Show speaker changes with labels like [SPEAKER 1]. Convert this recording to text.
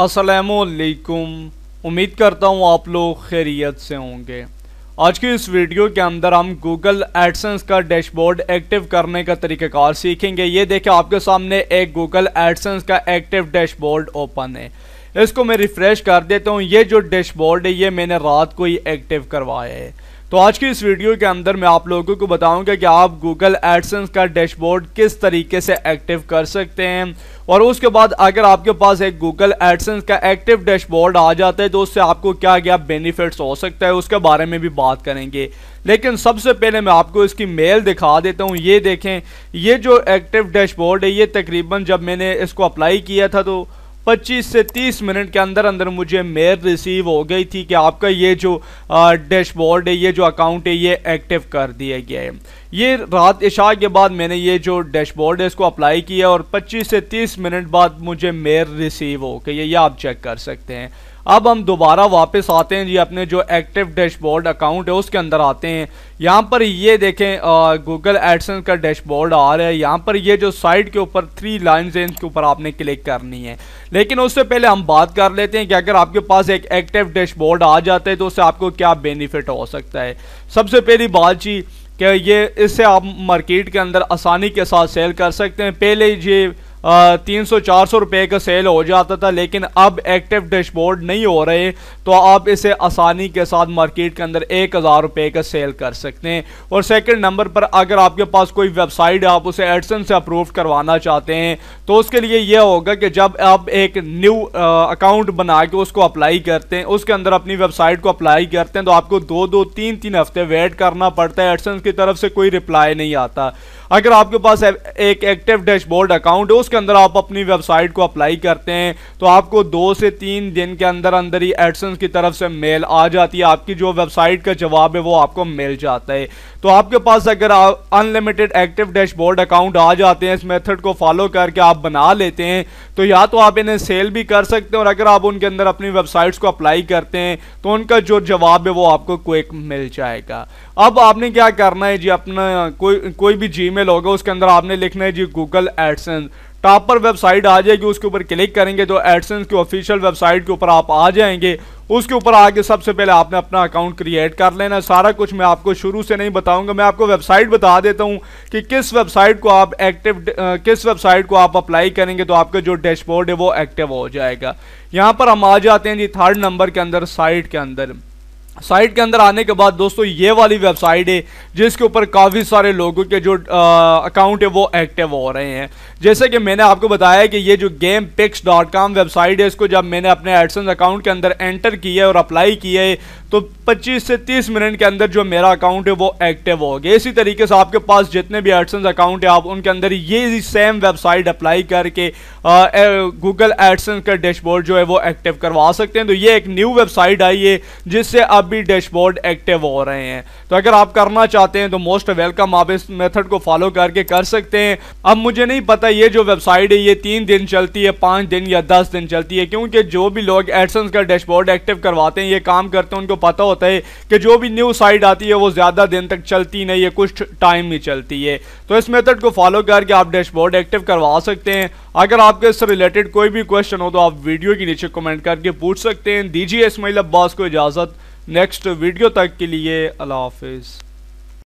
[SPEAKER 1] असलकुम उम्मीद करता हूँ आप लोग खैरियत से होंगे आज की इस वीडियो के अंदर हम गूगल एडसेंस का डैशबोर्ड एक्टिव करने का तरीक़ाकार सीखेंगे ये देखें आपके सामने एक गूगल एडसेंस का एक्टिव डैशबोर्ड ओपन है इसको मैं रिफ़्रेश कर देता हूँ ये जो डैशबोर्ड है ये मैंने रात को ही एक्टिव करवाया है तो आज की इस वीडियो के अंदर मैं आप लोगों को बताऊंगा कि आप गूगल एडसेंस का डैशबोर्ड किस तरीके से एक्टिव कर सकते हैं और उसके बाद अगर आपके पास एक गूगल एडसेंस का एक्टिव डैशबोर्ड आ जाता है तो उससे आपको क्या क्या बेनिफिट्स हो सकता है उसके बारे में भी बात करेंगे लेकिन सबसे पहले मैं आपको इसकी मेल दिखा देता हूँ ये देखें ये जो एक्टिव डैशबोर्ड है ये तकरीबन जब मैंने इसको अप्लाई किया था तो 25 से 30 मिनट के अंदर अंदर मुझे मेल रिसीव हो गई थी कि आपका ये जो डैशबोर्ड है ये जो अकाउंट है ये एक्टिव कर दिया गया है ये रात इशा के बाद मैंने ये जो डैशबोर्ड है इसको अप्लाई किया और 25 से 30 मिनट बाद मुझे मेल रिसीव हो गई है ये आप चेक कर सकते हैं अब हम दोबारा वापस आते हैं जी अपने जो एक्टिव डैशबोर्ड अकाउंट है उसके अंदर आते हैं यहाँ पर ये देखें गूगल एडसन का डैशबोर्ड आ रहा है यहाँ पर ये जो साइड के ऊपर थ्री लाइन्स हैं इनके ऊपर आपने क्लिक करनी है लेकिन उससे पहले हम बात कर लेते हैं कि अगर आपके पास एक एक्टिव डैशबोर्ड आ जाता है तो उससे आपको क्या बेनिफिट हो सकता है सबसे पहली बात जी कि ये इससे आप मार्केट के अंदर आसानी के साथ सेल कर सकते हैं पहले ये तीन सौ चार सौ रुपये का सेल हो जाता था लेकिन अब एक्टिव डैशबोर्ड नहीं हो रहे तो आप इसे आसानी के साथ मार्केट के अंदर एक हज़ार रुपये का सेल कर सकते हैं और सेकंड नंबर पर अगर आपके पास कोई वेबसाइट है आप उसे एडसन से अप्रूव करवाना चाहते हैं तो उसके लिए यह होगा कि जब आप एक न्यू अकाउंट बना के उसको अप्लाई करते हैं उसके अंदर अपनी वेबसाइट को अप्लाई करते हैं तो आपको दो दो तीन तीन हफ्ते वेट करना पड़ता है एडसन की तरफ से कोई रिप्लाई नहीं आता अगर आपके पास एक एक्टिव डैशबोर्ड अकाउंट है उसके अंदर आप अपनी वेबसाइट को अप्लाई करते हैं तो आपको दो से तीन दिन के अंदर अंदर ही एडसन्स की तरफ से मेल आ जाती है आपकी जो वेबसाइट का जवाब है वो आपको मिल जाता है तो आपके पास अगर अनलिमिटेड एक्टिव डैशबोर्ड अकाउंट आ जाते हैं इस मेथड को फॉलो करके आप बना लेते हैं तो या तो आप इन्हें सेल भी कर सकते हैं और अगर आप उनके अंदर अपनी वेबसाइट्स को अप्लाई करते हैं तो उनका जो जवाब है वो आपको क्विक मिल जाएगा अब आपने क्या करना है जी अपना कोई कोई भी जी ईमेल होगा उसके अंदर आपने लिखना है जी गूगल एडसेंस टॉप पर वेबसाइट आ जाएगी उसके ऊपर क्लिक करेंगे तो एडसेंस की ऑफिशियल वेबसाइट के ऊपर आप आ जाएंगे उसके ऊपर आके सबसे पहले आपने अपना अकाउंट क्रिएट कर लेना सारा कुछ मैं आपको शुरू से नहीं बताऊंगा मैं आपको वेबसाइट बता देता हूं कि किस वेबसाइट को आप एक्टिव किस वेबसाइट को आप अप्लाई करेंगे तो आपका जो डैशबोर्ड है वो एक्टिव हो जाएगा यहाँ पर हम आ जाते हैं जी थर्ड नंबर के अंदर साइट के अंदर साइट के अंदर आने के बाद दोस्तों ये वाली वेबसाइट है जिसके ऊपर काफ़ी सारे लोगों के जो अकाउंट है वो एक्टिव हो रहे हैं जैसे कि मैंने आपको बताया कि ये जो game pix dot com website है इसको जब मैंने अपने एडसन अकाउंट के अंदर एंटर किया है और अप्लाई किया है तो 25 से 30 मिनट के अंदर जो मेरा अकाउंट है वो एक्टिव हो गया इसी तरीके से आपके पास जितने भी एडसन अकाउंट है आप उनके अंदर ये सेम वेबसाइट अप्लाई करके गूगल एडसन का डैशबोर्ड जो है वो एक्टिव करवा सकते हैं तो ये एक न्यू वेबसाइट आई है जिससे आप आप भी डैशबोर्ड एक्टिव हो रहे हैं तो अगर आप करना चाहते हैं तो मोस्ट वेलकम आप इस मेथड को फॉलो करके कर सकते हैं अब मुझे नहीं पता ये जो वेबसाइट है ये तीन दिन चलती है पांच दिन या दस दिन चलती है क्योंकि जो भी लोग एडसन का डैशबोर्ड एक्टिव करवाते हैं ये काम करते हैं उनको पता होता है कि जो भी न्यू साइट आती है वो ज़्यादा दिन तक चलती नहीं है कुछ टाइम ही चलती है तो इस मेथड को फॉलो करके आप डैशबोर्ड एक्टिव करवा सकते हैं अगर आपके इससे रिलेटेड कोई भी क्वेश्चन हो तो आप वीडियो के नीचे कमेंट करके पूछ सकते हैं दीजिए इसमाइल अब्बास को इजाज़त नेक्स्ट वीडियो तक के लिए अल्लाह हाफिज़